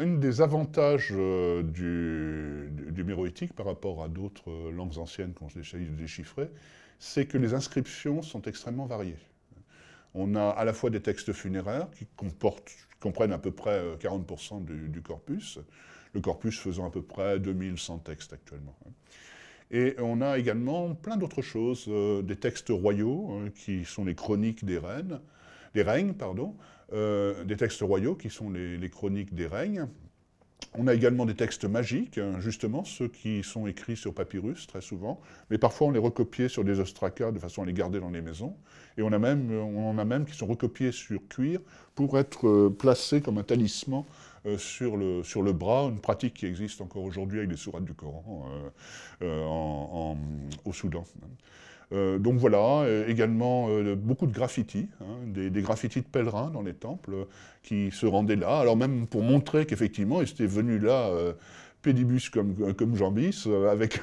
un des avantages euh, du, du, par rapport à d'autres euh, langues anciennes qu'on essaye de déchiffrer, c'est que les inscriptions sont extrêmement variées. On a à la fois des textes funéraires qui, comprennent à peu près 40% euh, du, corpus, le corpus faisant à peu près 2100 textes actuellement. Hein. Et on a également plein d'autres choses, des textes royaux, hein, qui sont les chroniques des reines, des règnes, pardon, euh, des textes royaux qui sont les, chroniques des règnes. On a également des textes magiques, hein, justement ceux qui sont écrits sur papyrus très souvent, mais parfois on les recopie sur des ostracas de façon à les garder dans les maisons. Et on, a même, on en a même qui sont recopiés sur cuir pour être euh, placés comme un talisman euh, sur, le, sur le bras, une pratique qui existe encore aujourd'hui avec les sourates du Coran au Soudan. donc voilà, également beaucoup de graffitis, hein, des, graffitis de pèlerins dans les temples qui se rendaient là. Alors même pour montrer qu'effectivement, ils étaient venus là euh, pédibus comme, comme Jambis, euh, avec,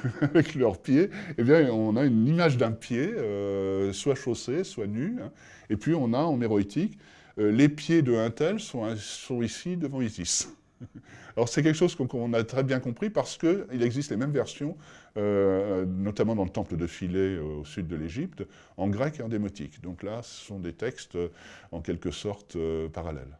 leurs pieds, eh bien, on a une image d'un pied, euh, soit chaussé, soit nu. Hein. Et puis, on a en héroïtique, les pieds de un tel sont ici devant Isis. Alors c'est quelque chose qu'on a très bien compris parce qu'il existe les mêmes versions, euh, notamment dans le temple de Philée euh, au sud de l'Égypte, en grec et en démotique. Donc là, ce sont des textes euh, en quelque sorte parallèles.